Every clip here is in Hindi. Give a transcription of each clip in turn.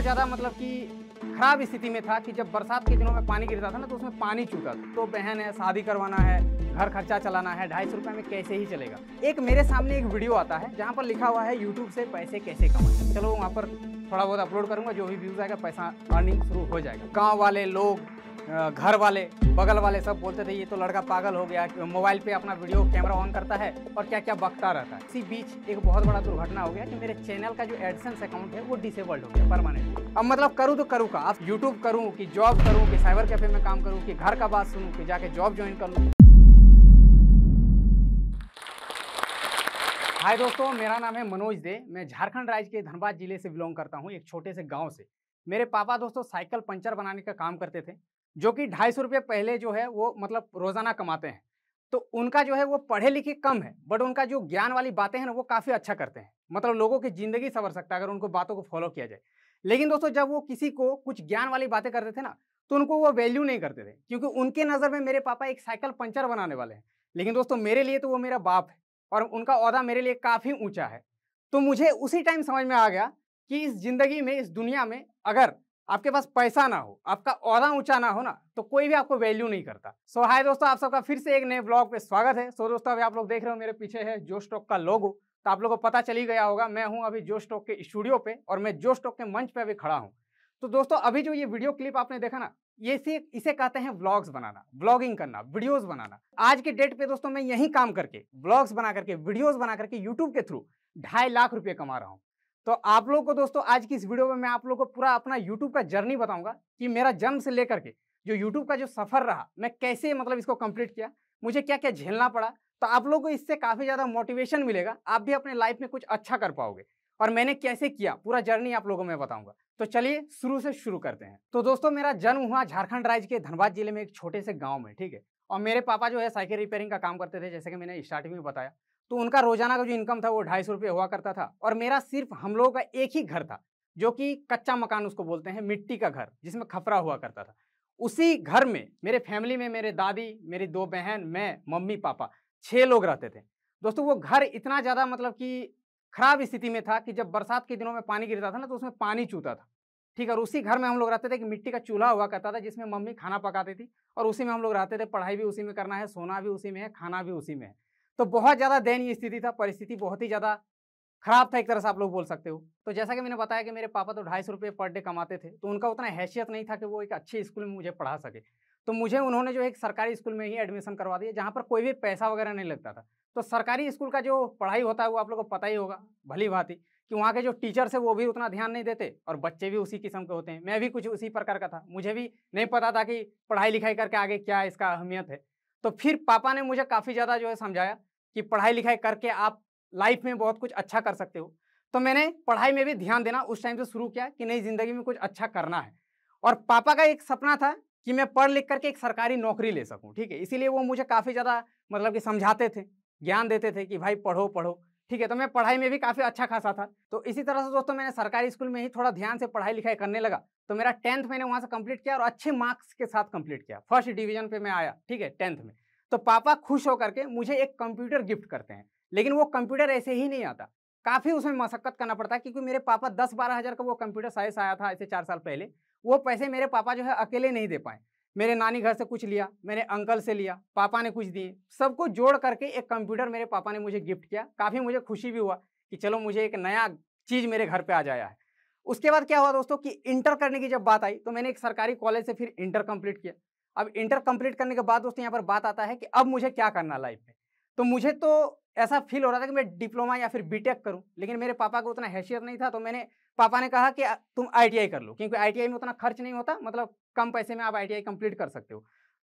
इतना ज़्यादा मतलब कि खराब स्थिति में था कि जब बरसात के दिनों में पानी गिरता था ना तो उसमें पानी चूता था तो बहन है शादी करवाना है घर खर्चा चलाना है ढाई सौ रुपये में कैसे ही चलेगा एक मेरे सामने एक वीडियो आता है जहाँ पर लिखा हुआ है यूट्यूब से पैसे कैसे कमाए चलो वहाँ पर थोड़ा बहुत अपलोड करूँगा जो भी व्यूज़ आएगा पैसा अर्निंग शुरू हो जाएगा गाँव वाले लोग घर वाले बगल वाले सब बोलते थे ये तो लड़का पागल हो गया मोबाइल पे अपना वीडियो कैमरा ऑन करता है और क्या क्या बकता रहता है इसी बीच एक बहुत बड़ा दुर्घटना हो गया कि मेरे चैनल का जो एडसेंस अकाउंट है वो डिसेबल्ड हो गया परमानेंट अब मतलब करूँ तो करूँ का आप यूट्यूब करूँ की जॉब करूँ की साइबर कैफे में काम करूँ की घर का बात सुनूँ की जाके जॉब ज्वाइन कर लूँ हाय दोस्तों मेरा नाम है मनोज दे मैं झारखंड राज्य के धनबाद जिले से बिलोंग करता हूं एक छोटे से गांव से मेरे पापा दोस्तों साइकिल पंचर बनाने का काम करते थे जो कि ढाई सौ रुपये पहले जो है वो मतलब रोज़ाना कमाते हैं तो उनका जो है वो पढ़े लिखे कम है बट उनका जो ज्ञान वाली बातें हैं ना वो काफ़ी अच्छा करते हैं मतलब लोगों की ज़िंदगी संवर सकता है अगर उनको बातों को फॉलो किया जाए लेकिन दोस्तों जब वो किसी को कुछ ज्ञान वाली बातें करते थे ना तो उनको वो वैल्यू नहीं करते थे क्योंकि उनके नज़र में मेरे पापा एक साइकिल पंचर बनाने वाले हैं लेकिन दोस्तों मेरे लिए तो वो मेरा बाप है और उनका अहदा मेरे लिए काफ़ी ऊँचा है तो मुझे उसी टाइम समझ में आ गया कि इस ज़िंदगी में इस दुनिया में अगर आपके पास पैसा ना हो आपका और ऊंचा ना हो ना तो कोई भी आपको वैल्यू नहीं करता सो so, हाय दोस्तों आप सबका फिर से एक नए ब्लॉग पे स्वागत है सो so, दोस्तों अभी आप लोग देख रहे हो मेरे पीछे है जो स्टॉक का लोगो तो आप लोगों को पता चली गया होगा मैं हूँ अभी जो स्टॉक के स्टूडियो पे और मैं जो स्टॉक के मंच पे अभी खड़ा हूँ तो दोस्तों अभी जो ये वीडियो क्लिप आपने देखा ना ये इसे इसे कहते हैं ब्लॉग्स बनाना ब्लॉगिंग करना वीडियोज बनाना आज के डेट पे दोस्तों मैं यही काम करके ब्लॉग्स बना करके वीडियोज बना करके यूट्यूब के थ्रू ढाई लाख रुपये कमा रहा हूँ तो आप लोग को दोस्तों आज की इस वीडियो में मैं आप लोग को पूरा अपना यूट्यूब का जर्नी बताऊंगा कि मेरा जन्म से लेकर के जो यूट्यूब का जो सफ़र रहा मैं कैसे मतलब इसको कंप्लीट किया मुझे क्या क्या झेलना पड़ा तो आप लोग को इससे काफ़ी ज़्यादा मोटिवेशन मिलेगा आप भी अपने लाइफ में कुछ अच्छा कर पाओगे और मैंने कैसे किया पूरा जर्नी आप लोगों में बताऊंगा तो चलिए शुरू से शुरू करते हैं तो दोस्तों मेरा जन्म हुआ झारखंड राज्य के धनबाद जिले में एक छोटे से गाँव में ठीक है और मेरे पापा जो है साइकिल रिपेयरिंग का काम करते थे जैसे कि मैंने स्टार्टिंग में बताया तो उनका रोजाना का जो इनकम था वो ढाई सौ हुआ करता था और मेरा सिर्फ हम लोगों का एक ही घर था जो कि कच्चा मकान उसको बोलते हैं मिट्टी का घर जिसमें खपरा हुआ करता था उसी घर में मेरे फैमिली में मेरे दादी मेरी दो बहन मैं मम्मी पापा छः लोग रहते थे दोस्तों वो घर इतना ज़्यादा मतलब कि खराब स्थिति में था कि जब बरसात के दिनों में पानी गिरता था ना तो उसमें पानी चूता था ठीक है और उसी घर में हम लोग रहते थे कि मिट्टी का चूल्हा हुआ करता था जिसमें मम्मी खाना पकाती थी और उसी में हम लोग रहते थे पढ़ाई भी उसी में करना है सोना भी उसी में है खाना भी उसी में है तो बहुत ज़्यादा दयनीय स्थिति था परिस्थिति बहुत ही ज़्यादा खराब था एक तरह से आप लोग बोल सकते हो तो जैसा कि मैंने बताया कि मेरे पापा तो ढाई सौ रुपये पर डे कमाते थे तो उनका उतना हैसियत नहीं था कि वो एक अच्छे स्कूल में मुझे पढ़ा सके तो मुझे उन्होंने जो एक सरकारी स्कूल में ही एडमिशन करवा दिया जहाँ पर कोई भी पैसा वगैरह नहीं लगता था तो सरकारी स्कूल का जो पढ़ाई होता है वो आप लोग को पता ही होगा भली भांति कि वहाँ के जो टीचर्स है वो भी उतना ध्यान नहीं देते और बच्चे भी उसी किस्म के होते हैं मैं भी कुछ उसी प्रकार का था मुझे भी नहीं पता था कि पढ़ाई लिखाई करके आगे क्या इसका अहमियत है तो फिर पापा ने मुझे काफ़ी ज़्यादा जो है समझाया कि पढ़ाई लिखाई करके आप लाइफ में बहुत कुछ अच्छा कर सकते हो तो मैंने पढ़ाई में भी ध्यान देना उस टाइम से शुरू किया कि नहीं ज़िंदगी में कुछ अच्छा करना है और पापा का एक सपना था कि मैं पढ़ लिख करके एक सरकारी नौकरी ले सकूँ ठीक है इसीलिए वो मुझे काफ़ी ज़्यादा मतलब कि समझाते थे ज्ञान देते थे कि भाई पढ़ो पढ़ो ठीक है तो मैं पढ़ाई में भी काफ़ी अच्छा खासा था तो इसी तरह से दोस्तों मैंने सरकारी स्कूल में ही थोड़ा ध्यान से पढ़ाई लिखाई करने लगा तो मेरा टेंथ मैंने वहाँ से कंप्लीट किया और अच्छे मार्क्स के साथ कंप्लीट किया फर्स्ट डिवीजन पे मैं आया ठीक है टेंथ में तो पापा खुश होकर के मुझे एक कंप्यूटर गिफ्ट करते हैं लेकिन वो कंप्यूटर ऐसे ही नहीं आता काफ़ी उसमें मशक्क़त करना पड़ता है क्योंकि मेरे पापा दस बारह हज़ार का वो कंप्यूटर साइज आया था ऐसे चार साल पहले वो पैसे मेरे पापा जो है अकेले नहीं दे पाए मेरे नानी घर से कुछ लिया मैंने अंकल से लिया पापा ने कुछ दिए सबको जोड़ करके एक कंप्यूटर मेरे पापा ने मुझे गिफ्ट किया काफ़ी मुझे खुशी भी हुआ कि चलो मुझे एक नया चीज़ मेरे घर पर आ जाया है उसके बाद क्या हुआ दोस्तों कि इंटर करने की जब बात आई तो मैंने एक सरकारी कॉलेज से फिर इंटर कंप्लीट किया अब इंटर कंप्लीट करने के बाद दोस्तों यहाँ पर बात आता है कि अब मुझे क्या करना लाइफ में तो मुझे तो ऐसा फील हो रहा था कि मैं डिप्लोमा या फिर बीटेक करूं लेकिन मेरे पापा को उतना हैसियत नहीं था तो मैंने पापा ने कहा कि तुम आईटीआई कर लो क्योंकि आईटीआई में उतना खर्च नहीं होता मतलब कम पैसे में आप आईटीआई कंप्लीट कर सकते हो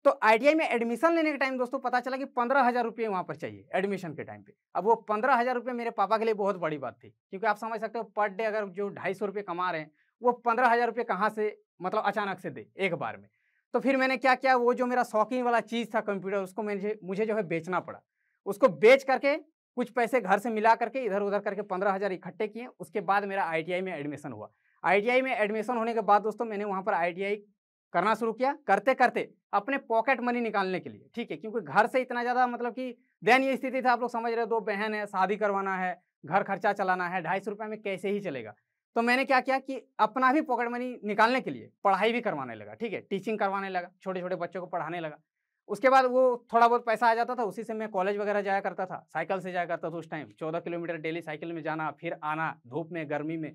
तो आईटीआई में एडमिशन लेने के टाइम दोस्तों पता चला कि पंद्रह हज़ार रुपये वहाँ पर चाहिए एडमिशन के टाइम पर अब वो पंद्रह हज़ार रुपये मेरे पापा के लिए बहुत बड़ी बात थी क्योंकि आप समझ सकते हो पर डे अगर जो ढाई सौ रुपये कमा रहे हैं वो पंद्रह हज़ार रुपये कहाँ से मतलब अचानक से दे एक बार में तो फिर मैंने क्या किया वो जो मेरा शौकीन वाला चीज़ था कंप्यूटर उसको मैंने मुझे जो है बेचना पड़ा उसको बेच करके कुछ पैसे घर से मिला करके इधर उधर करके पंद्रह हज़ार इकट्ठे किए उसके बाद मेरा आई में एडमिशन हुआ आई में एडमिशन होने के बाद दोस्तों मैंने वहाँ पर आई करना शुरू किया करते करते अपने पॉकेट मनी निकालने के लिए ठीक है क्योंकि घर से इतना ज़्यादा मतलब कि देन ये स्थिति था आप लोग समझ रहे हो दो बहन है शादी करवाना है घर खर्चा चलाना है ढाई सौ रुपये में कैसे ही चलेगा तो मैंने क्या किया कि अपना भी पॉकेट मनी निकालने के लिए पढ़ाई भी करवाने लगा ठीक है टीचिंग करवाने लगा छोटे छोटे बच्चों को पढ़ाने लगा उसके बाद वो थोड़ा बहुत पैसा आ जाता था उसी से मैं कॉलेज वगैरह जाया करता था साइकिल से जाया करता था उस टाइम चौदह किलोमीटर डेली साइकिल में जाना फिर आना धूप में गर्मी में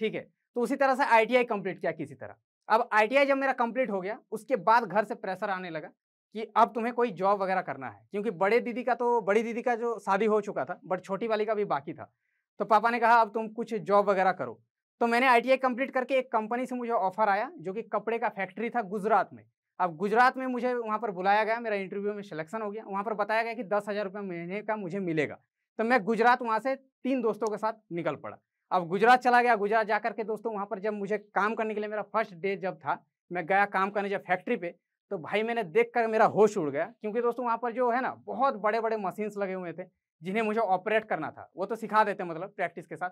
ठीक है तो उसी तरह से आई कंप्लीट किया किसी तरह अब आई जब मेरा कंप्लीट हो गया उसके बाद घर से प्रेशर आने लगा कि अब तुम्हें कोई जॉब वगैरह करना है क्योंकि बड़े दीदी का तो बड़ी दीदी का जो शादी हो चुका था बट छोटी वाली का भी बाकी था तो पापा ने कहा अब तुम कुछ जॉब वगैरह करो तो मैंने आई कंप्लीट करके एक कंपनी से मुझे ऑफर आया जो कि कपड़े का फैक्ट्री था गुजरात में अब गुजरात में मुझे वहाँ पर बुलाया गया मेरा इंटरव्यू में सिलेक्शन हो गया वहाँ पर बताया गया कि दस हज़ार रुपये महीने का मुझे मिलेगा तो मैं गुजरात वहाँ से तीन दोस्तों के साथ निकल पड़ा अब गुजरात चला गया गुजरात जा करके दोस्तों वहाँ पर जब मुझे काम करने के लिए मेरा फर्स्ट डे जब था मैं गया काम करने जब फैक्ट्री पर तो भाई मैंने देख कर मेरा होश उड़ गया क्योंकि दोस्तों वहाँ पर जो है ना बहुत बड़े बड़े मशीन्स लगे हुए थे जिन्हें मुझे ऑपरेट करना था वो तो सिखा देते मतलब प्रैक्टिस के साथ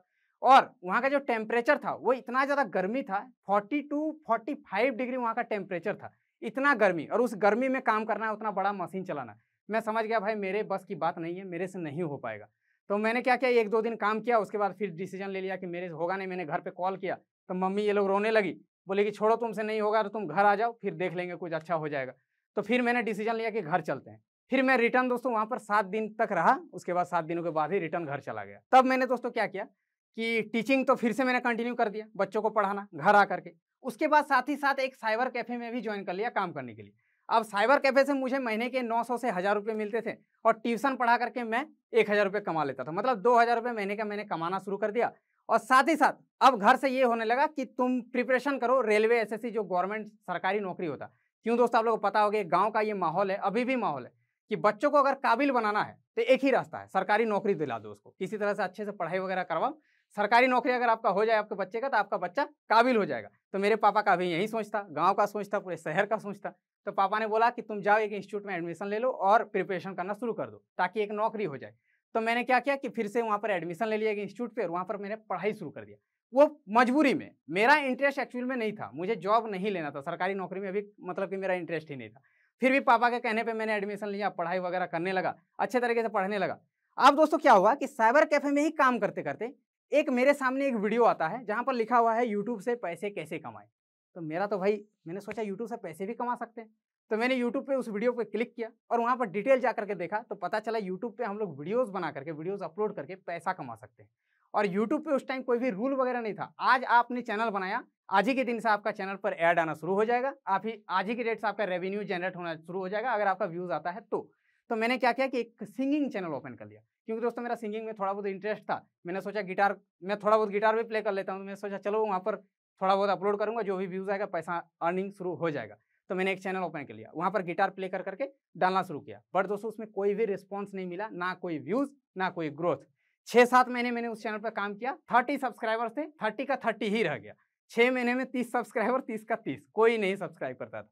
और वहाँ का जो टेम्परेचर था वो इतना ज़्यादा गर्मी था 42 45 डिग्री वहाँ का टेम्परेचर था इतना गर्मी और उस गर्मी में काम करना है उतना बड़ा मशीन चलाना मैं समझ गया भाई मेरे बस की बात नहीं है मेरे से नहीं हो पाएगा तो मैंने क्या किया एक दो दिन काम किया उसके बाद फिर डिसीजन ले लिया कि मेरे से होगा नहीं मैंने घर पर कॉल किया तो मम्मी ये लोग रोने लगी बोले कि छोड़ो तुमसे नहीं होगा तो तुम घर आ जाओ फिर देख लेंगे कुछ अच्छा हो जाएगा तो फिर मैंने डिसीजन लिया कि घर चलते हैं फिर मैं रिटर्न दोस्तों वहां पर सात दिन तक रहा उसके बाद सात दिनों के बाद ही रिटर्न घर चला गया तब मैंने दोस्तों क्या किया कि टीचिंग तो फिर से मैंने कंटिन्यू कर दिया बच्चों को पढ़ाना घर आकर के उसके बाद साथ ही साथ एक साइबर कैफे में भी ज्वाइन कर लिया काम करने के लिए अब साइबर कैफे से मुझे महीने के 900 से हज़ार रुपये मिलते थे और ट्यूशन पढ़ा करके मैं एक हज़ार रुपये कमा लेता था मतलब दो हज़ार रुपये महीने का मैंने कमाना शुरू कर दिया और साथ ही साथ अब घर से ये होने लगा कि तुम प्रिपरेशन करो रेलवे एसएससी जो गवर्नमेंट सरकारी नौकरी होता क्यों दोस्तों आप लोगों को पता हो गया गाँव का ये माहौल है अभी भी माहौल है कि बच्चों को अगर काबिल बनाना है तो एक ही रास्ता है सरकारी नौकरी दिला दो उसको किसी तरह से अच्छे से पढ़ाई वगैरह करवाओ सरकारी नौकरी अगर आपका हो जाए आपके बच्चे का तो आपका बच्चा काबिल हो जाएगा तो मेरे पापा का भी यही सोच था गाँव का सोच था पूरे शहर का सोच था तो पापा ने बोला कि तुम जाओ एक इंस्टीट्यूट में एडमिशन ले लो और प्रिपरेशन करना शुरू कर दो ताकि एक नौकरी हो जाए तो मैंने क्या किया कि फिर से वहाँ पर एडमिशन ले लिया एक इंस्टीट्यूट पर वहाँ पर मैंने पढ़ाई शुरू कर दिया वो मजबूरी में मेरा इंटरेस्ट एक्चुअल में नहीं था मुझे जॉब नहीं लेना था सरकारी नौकरी में अभी मतलब कि मेरा इंटरेस्ट ही नहीं था फिर भी पापा के कहने पे मैंने एडमिशन लिया पढ़ाई वगैरह करने लगा अच्छे तरीके से पढ़ने लगा अब दोस्तों क्या हुआ कि साइबर कैफे में ही काम करते करते एक मेरे सामने एक वीडियो आता है जहाँ पर लिखा हुआ है यूट्यूब से पैसे कैसे कमाएं तो मेरा तो भाई मैंने सोचा यूट्यूब से पैसे भी कमा सकते हैं तो मैंने यूट्यूब पर उस वीडियो पर क्लिक किया और वहाँ पर डिटेल जा करके देखा तो पता चला यूट्यूब पर हम लोग वीडियोज़ बना करके वीडियोज़ अपलोड करके पैसा कमा सकते हैं और यूट्यूब पे उस टाइम कोई भी रूल वगैरह नहीं था आज आपने चैनल बनाया आज ही के दिन से आपका चैनल पर ऐड आना शुरू हो जाएगा आप ही आज ही के डेट से आपका रेवेन्यू जनरेट होना शुरू हो जाएगा अगर आपका व्यूज़ आता है तो तो मैंने क्या किया कि एक सिंगिंग चैनल ओपन कर लिया क्योंकि दोस्तों मेरा सिंगिंग में थोड़ा बहुत इंटरेस्ट था मैंने सोचा गिटार मैं थोड़ा बहुत गिटार भी प्ले कर लेता हूँ तो मैंने सोचा चलो वहाँ पर थोड़ा बहुत अपलोड करूँगा जो भी व्यूज़ आएगा पैसा अर्निंग शुरू हो जाएगा तो मैंने एक चैनल ओपन कर लिया वहाँ पर गिटार प्ले कर करके डालना शुरू किया बट दोस्तों उसमें कोई भी रिस्पॉन्स नहीं मिला ना कोई व्यूज़ ना कोई ग्रोथ छः सात महीने मैंने उस चैनल पर काम किया थर्टी सब्सक्राइबर्स थे थर्टी का थर्टी ही रह गया छः महीने में तीस सब्सक्राइबर तीस का तीस कोई नहीं सब्सक्राइब करता था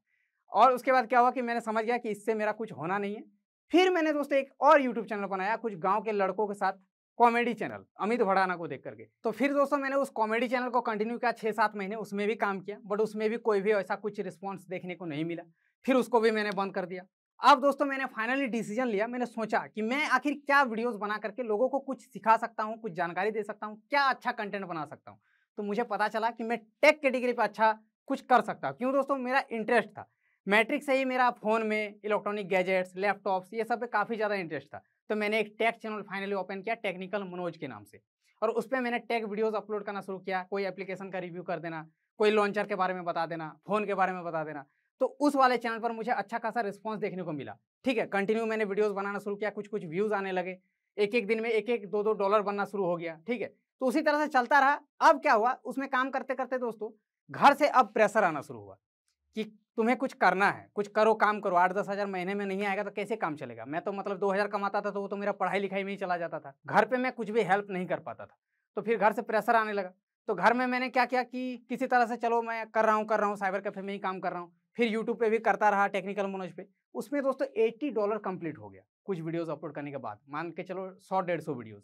और उसके बाद क्या हुआ कि मैंने समझ गया कि इससे मेरा कुछ होना नहीं है फिर मैंने दोस्तों एक और यूट्यूब चैनल बनाया कुछ गाँव के लड़कों के साथ कॉमेडी चैनल अमित भड़ाना को देख करके तो फिर दोस्तों मैंने उस कॉमेडी चैनल को कंटिन्यू किया छः सात महीने उसमें भी काम किया बट उसमें भी कोई भी ऐसा कुछ रिस्पॉन्स देखने को नहीं मिला फिर उसको भी मैंने बंद कर दिया अब दोस्तों मैंने फाइनली डिसीजन लिया मैंने सोचा कि मैं आखिर क्या वीडियोस बना करके लोगों को कुछ सिखा सकता हूँ कुछ जानकारी दे सकता हूँ क्या अच्छा कंटेंट बना सकता हूँ तो मुझे पता चला कि मैं टेक कैटेगरी पर अच्छा कुछ कर सकता हूँ क्यों दोस्तों मेरा इंटरेस्ट था मैट्रिक से ही मेरा फ़ोन में इलेक्ट्रॉनिक गैजेट्स लैपटॉप्स ये सब पे काफ़ी ज़्यादा इंटरेस्ट था तो मैंने एक टेक चैनल फाइनली ओपन किया टेक्निकल मनोज के नाम से और उस पर मैंने टेक वीडियोज़ अपलोड करना शुरू किया कोई एप्लीकेशन का रिव्यू कर देना कोई लॉन्चर के बारे में बता देना फ़ोन के बारे में बता देना तो उस वाले चैनल पर मुझे अच्छा खासा रिस्पॉन्स देखने को मिला ठीक है कंटिन्यू मैंने वीडियोज़ बनाना शुरू किया कुछ कुछ व्यूज़ आने लगे एक एक दिन में एक एक दो दो डॉलर बनना शुरू हो गया ठीक है तो उसी तरह से चलता रहा अब क्या हुआ उसमें काम करते करते दोस्तों घर से अब प्रेशर आना शुरू हुआ कि तुम्हें कुछ करना है कुछ करो काम करो आठ दस हज़ार महीने में नहीं आएगा तो कैसे काम चलेगा मैं तो मतलब दो हज़ार कमाता था तो वो तो मेरा पढ़ाई लिखाई में ही चला जाता था घर पे मैं कुछ भी हेल्प नहीं कर पाता था तो फिर घर से प्रेशर आने लगा तो घर में मैंने क्या किया कि किसी तरह से चलो मैं कर रहा हूँ कर रहा हूँ साइबर कैफे में ही काम कर रहा हूँ फिर यूट्यूब पे भी करता रहा टेक्निकल मनोज पे उसमें दोस्तों एट्टी डॉलर कंप्लीट हो गया कुछ वीडियोस अपलोड करने के बाद मान के चलो सौ डेढ़ सौ वीडियोज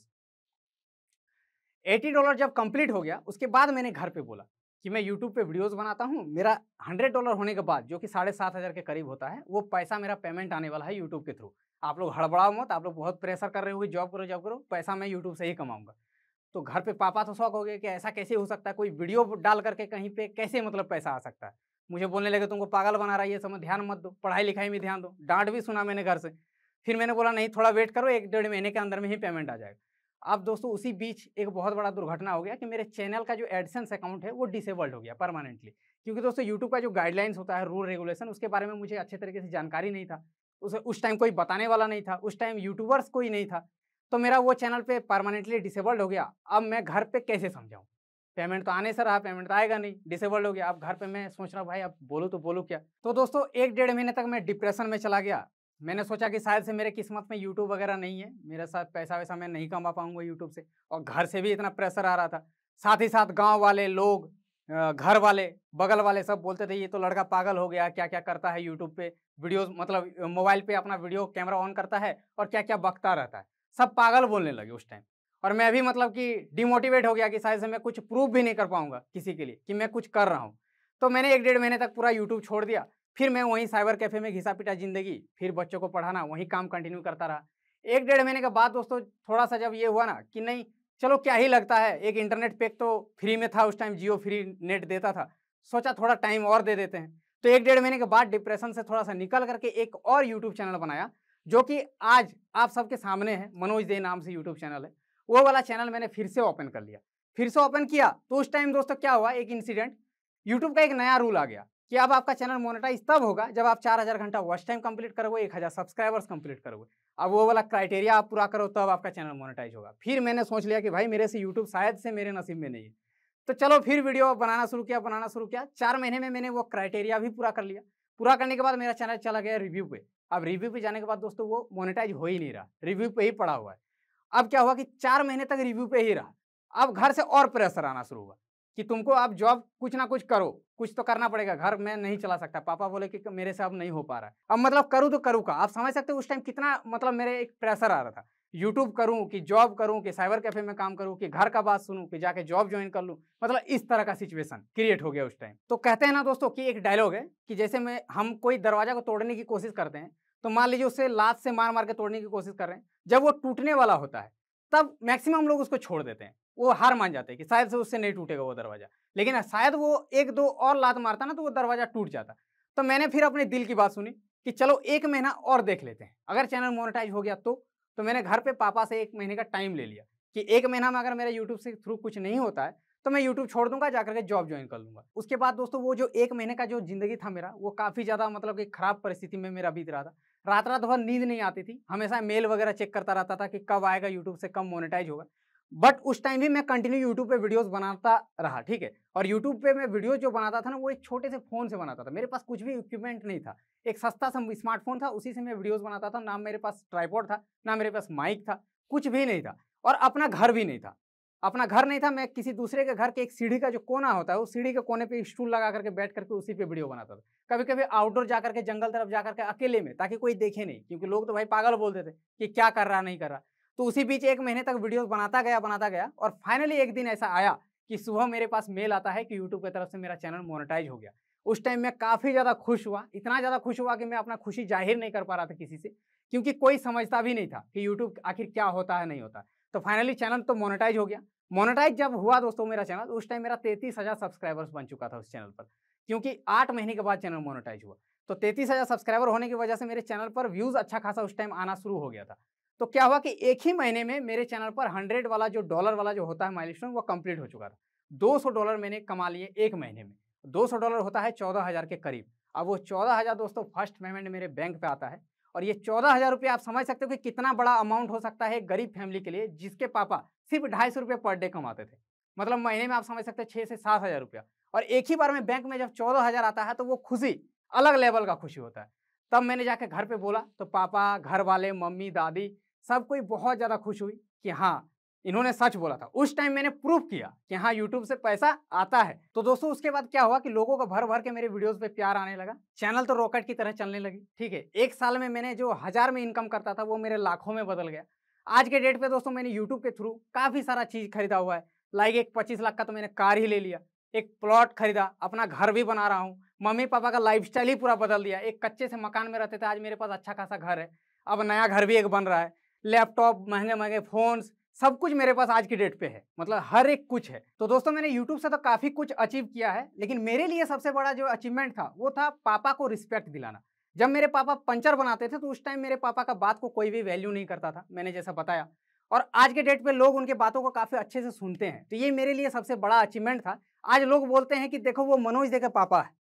एटी डॉलर जब कंप्लीट हो गया उसके बाद मैंने घर पे बोला कि मैं यूट्यूब पे वीडियोस बनाता हूँ मेरा हंड्रेड डॉलर होने के बाद जो कि साढ़े सात हज़ार के करीब होता है वो पैसा मेरा पेमेंट आने वाला है यूट्यूब के थ्रू आप लोग हड़बड़ाओ मत आप लोग बहुत प्रेशर कर रहे हो जॉब करो जॉब करो पैसा मैं यूट्यूब से ही कमाऊंगा तो घर पे पापा तो शौक हो गए कि ऐसा कैसे हो सकता है कोई वीडियो डाल करके कहीं पे कैसे मतलब पैसा आ सकता है मुझे बोलने लगे तुमको पागल बना रहा है ये समय ध्यान मत दो पढ़ाई लिखाई में ध्यान दो डांट भी सुना मैंने घर से फिर मैंने बोला नहीं थोड़ा वेट करो एक डेढ़ महीने के अंदर में ही पेमेंट आ जाएगा अब दोस्तों उसी बीच एक बहुत बड़ा दुर्घटना हो गया कि मेरे चैनल का जो एडसेंस अकाउंट है वो डिसेबल्ड हो गया परमानेंटली क्योंकि दोस्तों यूट्यूब का जो गाइडलाइंस होता है रूल रेगुलेशन उसके बारे में मुझे अच्छे तरीके से जानकारी नहीं था उसे उस टाइम कोई बताने वाला नहीं था उस टाइम यूट्यूबर्स कोई नहीं था तो मेरा वो चैनल पर परमानेंटली डिसेबल्ड हो गया अब मैं घर पर कैसे समझाऊँ पेमेंट तो आने से रहा पेमेंट तो आएगा नहीं डिसेबल्ड हो गया अब घर पे मैं सोच रहा भाई अब बोलूँ तो बोलूँ क्या तो दोस्तों एक डेढ़ महीने तक मैं डिप्रेशन में चला गया मैंने सोचा कि शायद से मेरे किस्मत में यूट्यूब वगैरह नहीं है मेरे साथ पैसा वैसा मैं नहीं कमा पाऊंगा यूट्यूब से और घर से भी इतना प्रेशर आ रहा था साथ ही साथ गाँव वाले लोग घर वाले बगल वाले सब बोलते थे ये तो लड़का पागल हो गया क्या क्या करता है यूट्यूब पे वीडियो मतलब मोबाइल पे अपना वीडियो कैमरा ऑन करता है और क्या क्या बकता रहता है सब पागल बोलने लगे उस टाइम और मैं अभी मतलब कि डिमोटिवेट हो गया कि शायद से मैं कुछ प्रूव भी नहीं कर पाऊंगा किसी के लिए कि मैं कुछ कर रहा हूँ तो मैंने एक डेढ़ महीने तक पूरा यूट्यूब छोड़ दिया फिर मैं वहीं साइबर कैफे में घिसा पिटा जिंदगी फिर बच्चों को पढ़ाना वहीं काम कंटिन्यू करता रहा एक डेढ़ महीने के बाद दोस्तों थोड़ा सा जब ये हुआ ना कि नहीं चलो क्या ही लगता है एक इंटरनेट पैक तो फ्री में था उस टाइम जियो फ्री नेट देता था सोचा थोड़ा टाइम और दे देते हैं तो एक डेढ़ महीने के बाद डिप्रेशन से थोड़ा सा निकल करके एक और यूट्यूब चैनल बनाया जो कि आज आप सबके सामने है मनोज दे नाम से यूट्यूब चैनल है वो वाला चैनल मैंने फिर से ओपन कर लिया फिर से ओपन किया तो उस टाइम दोस्तों क्या हुआ एक इंसिडेंट यूट्यूब का एक नया रूल आ गया कि अब आपका चैनल मोनेटाइज तब होगा जब आप 4000 घंटा वॉच टाइम कंप्लीट करोगे 1000 सब्सक्राइबर्स कंप्लीट करोगे अब वो वाला क्राइटेरिया आप पूरा करो तब आपका चैनल मोनेटाइज होगा फिर मैंने सोच लिया कि भाई मेरे से यूट्यूब शायद से मेरे नसीब में नहीं है तो चलो फिर वीडियो बनाना शुरू किया बनाना शुरू किया चार महीने में मैंने वो क्राइटेरिया भी पूरा कर लिया पूरा करने के बाद मेरा चैनल चला गया रिव्यू पे अब रिव्यू पे जाने के बाद दोस्तों वो मोनेटाइज हो ही नहीं रहा रिव्यू पे ही पड़ा हुआ है अब क्या हुआ कि चार महीने तक रिव्यू पे ही रहा अब घर से और प्रेशर आना शुरू हुआ कि तुमको अब जॉब कुछ ना कुछ करो कुछ तो करना पड़ेगा घर में नहीं चला सकता पापा बोले कि मेरे से अब नहीं हो पा रहा है अब मतलब करूँ तो करूँ का आप समझ सकते हो उस टाइम कितना मतलब मेरे एक प्रेशर आ रहा था यूट्यूब करूँ कि जॉब करूँ कि साइबर कैफे में काम करूँ कि घर का बात सुनूँ कि जाके जॉब ज्वाइन कर लूँ मतलब इस तरह का सिचुएशन क्रिएट हो गया उस टाइम तो कहते हैं ना दोस्तों कि एक डायलॉग है कि जैसे मैं हम कोई दरवाजा को तोड़ने की कोशिश करते हैं तो मान लीजिए उसे लात से मार मार के तोड़ने की कोशिश कर रहे हैं जब वो टूटने वाला होता है तब मैक्सिमम लोग उसको छोड़ देते हैं वो हार मान जाते हैं कि शायद से उससे नहीं टूटेगा वो दरवाज़ा लेकिन हाँ, शायद वो एक दो और लात मारता ना तो वो दरवाज़ा टूट जाता तो मैंने फिर अपने दिल की बात सुनी कि चलो एक महीना और देख लेते हैं अगर चैनल मोनेटाइज हो गया तो तो मैंने घर पे पापा से एक महीने का टाइम ले लिया कि एक महीना में अगर मेरा यूट्यूब से थ्रू कुछ नहीं होता है तो मैं यूट्यूब छोड़ दूंगा जाकर के जॉब ज्वाइन कर लूँगा उसके बाद दोस्तों वो जो एक महीने का जो जिंदगी था मेरा वो काफ़ी ज़्यादा मतलब कि खराब परिस्थिति में मेरा बीत रहा था रात रात भर नींद नहीं आती थी हमेशा मेल वगैरह चेक करता रहता था कि कब आएगा यूट्यूब से कब मोनेटाइज होगा बट उस टाइम भी मैं कंटिन्यू यूट्यूब पे वीडियोस बनाता रहा ठीक है और यूट्यूब पे मैं वीडियोस जो बनाता था ना वो एक छोटे से फ़ोन से बनाता था मेरे पास कुछ भी इक्विपमेंट नहीं था एक सस्ता सा स्मार्टफोन था उसी से मैं वीडियोस बनाता था ना मेरे पास ट्राईपोर्ड था ना मेरे पास माइक था कुछ भी नहीं था और अपना घर भी नहीं था अपना घर नहीं था मैं किसी दूसरे के घर के एक सीढ़ी का जो कोना होता है उस सीढ़ी के कोने पे स्टूल लगा करके बैठ करके उसी पे वीडियो बनाता था कभी कभी आउटडोर जा करके जंगल तरफ जा करके अकेले में ताकि कोई देखे नहीं क्योंकि लोग तो भाई पागल बोलते थे कि क्या कर रहा नहीं कर रहा तो उसी बीच एक महीने तक वीडियो बनाता गया बनाता गया और फाइनली एक दिन ऐसा आया कि सुबह मेरे पास मेल आता है कि यूट्यूब की तरफ से मेरा चैनल मोनिटाइज हो गया उस टाइम मैं काफ़ी ज़्यादा खुश हुआ इतना ज़्यादा खुश हुआ कि मैं अपना खुशी जाहिर नहीं कर पा रहा था किसी से क्योंकि कोई समझता भी नहीं था कि यूट्यूब आखिर क्या होता है नहीं होता तो फाइनली चैनल तो मोनेटाइज हो गया मोनेटाइज जब हुआ दोस्तों मेरा चैनल उस टाइम मेरा तैतीस हज़ार सब्सक्राइबर्स बन चुका था उस चैनल पर क्योंकि आठ महीने के बाद चैनल मोनेटाइज हुआ तो तैतीस हज़ार सब्सक्राइबर होने की वजह से मेरे चैनल पर व्यूज़ अच्छा खासा उस टाइम आना शुरू हो गया था तो क्या हुआ कि एक ही महीने में मेरे चैनल पर हंड्रेड वाला जो डॉलर वाला जो होता है माइलस्टोन वो कंप्लीट हो चुका था दो सौ डॉलर मैंने कमा लिए एक महीने में दो सौ डॉलर होता है चौदह हज़ार के करीब अब वो चौदह हज़ार दोस्तों फर्स्ट पेमेंट मेरे बैंक पे आता है और ये चौदह हजार रुपये आप समझ सकते हो कि कितना बड़ा अमाउंट हो सकता है गरीब फैमिली के लिए जिसके पापा सिर्फ ढाई सौ रुपये पर डे कमाते थे मतलब महीने में आप समझ सकते हो छः से सात हज़ार रुपया और एक ही बार में बैंक में जब चौदह हज़ार आता है तो वो खुशी अलग लेवल का खुशी होता है तब मैंने जाके घर पर बोला तो पापा घर वाले मम्मी दादी सब कोई बहुत ज़्यादा खुश हुई कि हाँ इन्होंने सच बोला था उस टाइम मैंने प्रूफ किया कि हाँ यूट्यूब से पैसा आता है तो दोस्तों उसके बाद क्या हुआ कि लोगों का भर भर के मेरे वीडियोस पे प्यार आने लगा चैनल तो रॉकेट की तरह चलने लगी ठीक है एक साल में मैंने जो हजार में इनकम करता था वो मेरे लाखों में बदल गया आज के डेट पे दोस्तों मैंने यूट्यूब के थ्रू काफी सारा चीज खरीदा हुआ है लाइक एक पच्चीस लाख का तो मैंने कार ही ले लिया एक प्लॉट खरीदा अपना घर भी बना रहा हूँ मम्मी पापा का लाइफ ही पूरा बदल दिया एक कच्चे से मकान में रहते थे आज मेरे पास अच्छा खासा घर है अब नया घर भी एक बन रहा है लैपटॉप महंगे महंगे फ़ोन्स सब कुछ मेरे पास आज की डेट पे है मतलब हर एक कुछ है तो दोस्तों मैंने यूट्यूब से तो काफ़ी कुछ अचीव किया है लेकिन मेरे लिए सबसे बड़ा जो अचीवमेंट था वो था पापा को रिस्पेक्ट दिलाना जब मेरे पापा पंचर बनाते थे तो उस टाइम मेरे पापा का बात को कोई भी वैल्यू नहीं करता था मैंने जैसा बताया और आज के डेट पे लोग उनके बातों को काफ़ी अच्छे से सुनते हैं तो ये मेरे लिए सबसे बड़ा अचीवमेंट था आज लोग बोलते हैं कि देखो वो मनोज दे पापा है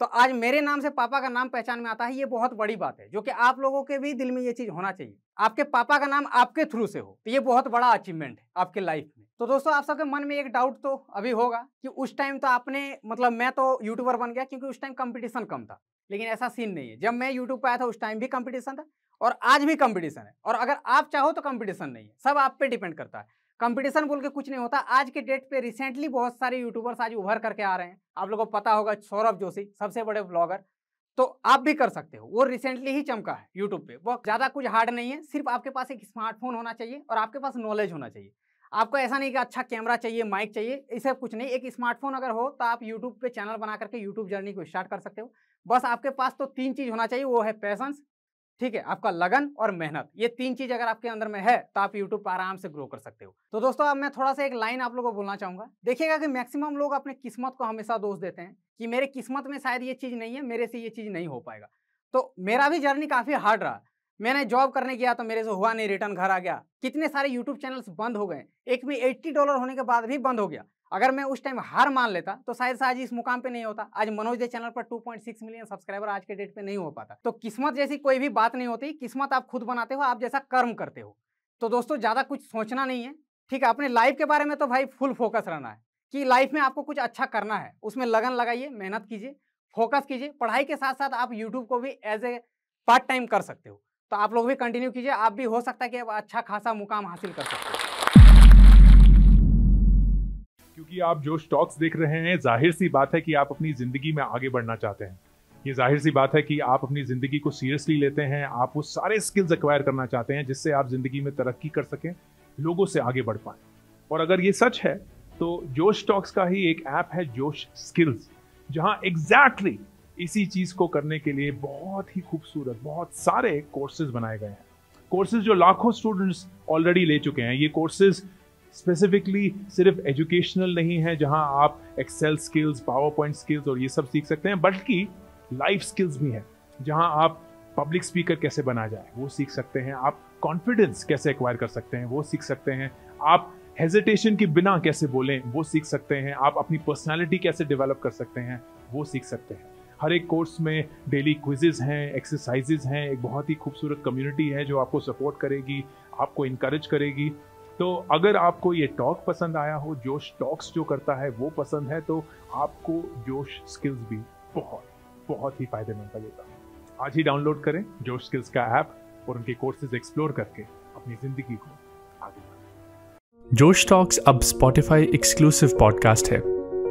तो आज मेरे नाम से पापा का नाम पहचान में आता है ये बहुत बड़ी बात है जो कि आप लोगों के भी दिल में ये चीज़ होना चाहिए आपके पापा का नाम आपके थ्रू से हो तो ये बहुत बड़ा अचीवमेंट है आपके लाइफ में तो दोस्तों आप सबके मन में एक डाउट तो अभी होगा कि उस टाइम तो आपने मतलब मैं तो यूट्यूबर बन गया क्योंकि उस टाइम कम्पिटिशन कम था लेकिन ऐसा सीन नहीं है जब मैं यूट्यूब पर आया था उस टाइम भी कॉम्पिटिशन था और आज भी कॉम्पिटिशन है और अगर आप चाहो तो कॉम्पिटिशन नहीं है सब आप पे डिपेंड करता है कंपटीशन बोल के कुछ नहीं होता आज के डेट पे रिसेंटली बहुत सारे यूट्यूबर्स आज उभर करके आ रहे हैं आप लोगों को पता होगा सौरभ जोशी सबसे बड़े ब्लॉगर तो आप भी कर सकते हो वो रिसेंटली ही चमका है यूट्यूब पे वो ज़्यादा कुछ हार्ड नहीं है सिर्फ आपके पास एक स्मार्टफोन होना चाहिए और आपके पास नॉलेज होना चाहिए आपको ऐसा नहीं कि अच्छा कैमरा चाहिए माइक चाहिए इसे कुछ नहीं एक स्मार्टफोन अगर हो तो आप यूट्यूब पे चैनल बना करके यूट्यूब जर्नी को स्टार्ट कर सकते हो बस आपके पास तो तीन चीज़ होना चाहिए वो है पैसेंस ठीक है आपका लगन और मेहनत ये तीन चीज अगर आपके अंदर में है तो आप यूट्यूब पर आराम से ग्रो कर सकते हो तो दोस्तों अब मैं थोड़ा सा एक लाइन आप लोगों को बोलना चाहूंगा देखिएगा कि मैक्सिमम लोग अपने किस्मत को हमेशा दोष देते हैं कि मेरे किस्मत में शायद ये चीज नहीं है मेरे से ये चीज नहीं हो पाएगा तो मेरा भी जर्नी काफी हार्ड रहा मैंने जॉब करने गया तो मेरे से हुआ नहीं रिटर्न घर आ गया कितने सारे यूट्यूब चैनल्स बंद हो गए एक में एट्टी डॉलर होने के बाद भी बंद हो गया अगर मैं उस टाइम हार मान लेता तो शायद से आज इस मुकाम पे नहीं होता आज मनोज दे चैनल पर 2.6 मिलियन सब्सक्राइबर आज के डेट पे नहीं हो पाता तो किस्मत जैसी कोई भी बात नहीं होती किस्मत आप खुद बनाते हो आप जैसा कर्म करते हो तो दोस्तों ज़्यादा कुछ सोचना नहीं है ठीक है अपने लाइफ के बारे में तो भाई फुल फोकस रहना है कि लाइफ में आपको कुछ अच्छा करना है उसमें लगन लगाइए मेहनत कीजिए फोकस कीजिए पढ़ाई के साथ साथ आप यूट्यूब को भी एज ए पार्ट टाइम कर सकते हो तो आप लोग भी कंटिन्यू कीजिए आप भी हो सकता है कि आप अच्छा खासा मुकाम हासिल कर सकते हो क्योंकि आप जो स्टॉक्स देख रहे हैं जाहिर सी बात है कि आप अपनी ज़िंदगी में आगे बढ़ना चाहते हैं ये जाहिर सी बात है कि आप अपनी ज़िंदगी को सीरियसली लेते हैं आप वो सारे स्किल्स एक्वायर करना चाहते हैं जिससे आप ज़िंदगी में तरक्की कर सकें लोगों से आगे बढ़ पाएँ और अगर ये सच है तो जोश स्टॉक्स का ही एक ऐप है जोश स्किल्स जहाँ एग्जैक्टली exactly इसी चीज़ को करने के लिए बहुत ही खूबसूरत बहुत सारे कोर्सेज बनाए गए हैं कोर्सेज जो लाखों स्टूडेंट्स ऑलरेडी ले चुके हैं ये कोर्सेज स्पेसिफिकली सिर्फ एजुकेशनल नहीं है जहां आप Excel skills PowerPoint skills और ये सब सीख सकते हैं बल्कि लाइफ स्किल्स भी हैं जहां आप पब्लिक स्पीकर कैसे बना जाए वो सीख सकते हैं आप कॉन्फिडेंस कैसे एक्वायर कर सकते हैं वो सीख सकते हैं आप हेजिटेशन के बिना कैसे बोलें वो सीख सकते हैं आप अपनी पर्सनैलिटी कैसे डेवलप कर सकते हैं वो सीख सकते हैं हर एक कोर्स में डेली क्विजेज हैं एक्सरसाइजेज हैं एक बहुत ही खूबसूरत कम्युनिटी है जो आपको सपोर्ट करेगी आपको इनक्रेज करेगी तो अगर आपको ये टॉक पसंद आया हो जोश टॉक्स जो करता है वो पसंद है तो आपको जोश स्किल्स भी बहुत बहुत ही फायदेमंद लगेगा आज ही डाउनलोड करें जोश स्किल्स का ऐप और उनके कोर्सेज एक्सप्लोर करके अपनी जिंदगी को आगे जोश टॉक्स अब स्पॉटिफाई एक्सक्लूसिव पॉडकास्ट है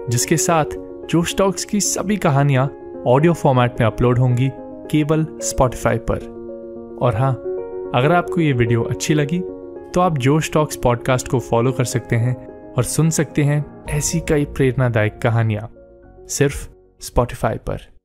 जिसके साथ जोश टॉक्स की सभी कहानियां ऑडियो फॉर्मेट में अपलोड होंगी केवल स्पॉटिफाई पर और हाँ अगर आपको ये वीडियो अच्छी लगी तो आप जोश टॉक्स पॉडकास्ट को फॉलो कर सकते हैं और सुन सकते हैं ऐसी कई प्रेरणादायक कहानियां सिर्फ स्पॉटिफाई पर